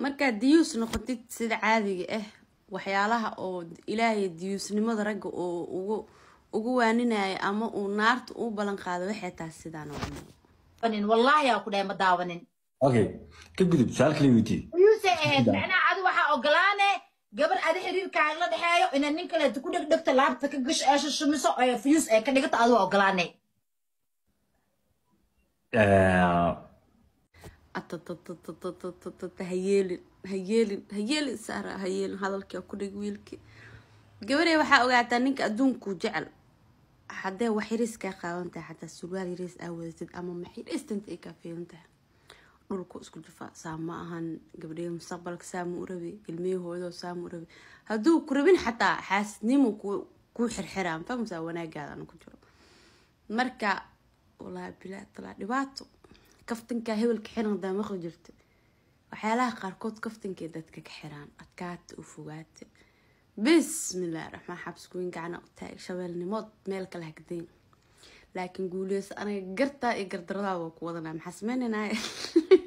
markaa diyuus noqotid sida caadiga ah waxyaalaha oo ilaahay diyuusnimada ragga oo ugu ugu waaninaya ama uu naarta uu balan qaado waxay tahay sidaan walaahi aa ku dhahay ma daawanin okay ka gudub suaal kale weydiye diyuusay ahayd eh, macnaha adi waxaa ogolaane gabar adi xiriirkaaga la dhexeeyo inay nin kale ku dhegdhegto laabta ka gash ee eh, shushumiso ee fiyuus ee ka dhigata adigu ogolaanay hayeelin hayeelin hayeelin wiilkii gabadhey waxaa ogaataa ninka adduunkuu jecel haddee wax yariis kaa xataa surwaal yariis aa wadatid ama maxyariista inta ay dhulku isku jufaa saa ma ahan gabdhee mustaqbalka saamu u rabi ilmihii saamu urabi haduu ku rabin xataa xaasnimo kuu xirxiraa mafahmsaa wanaagaada ku jiro marka walaa bilaa talaa dhibaato kaftanka hebelka xiran daamaqo jirto waxyaalaha qaarkood kaftankay dadka ka xiraan adkaata oo fogaata bismillahi raxmaan xabskuweyn gacana u taag shabeelnimood meel kale hagdayn laakiin guuleyso aniga gartaa iyo gardaradaa waa ku wadanaa maxaa sameynaynaaya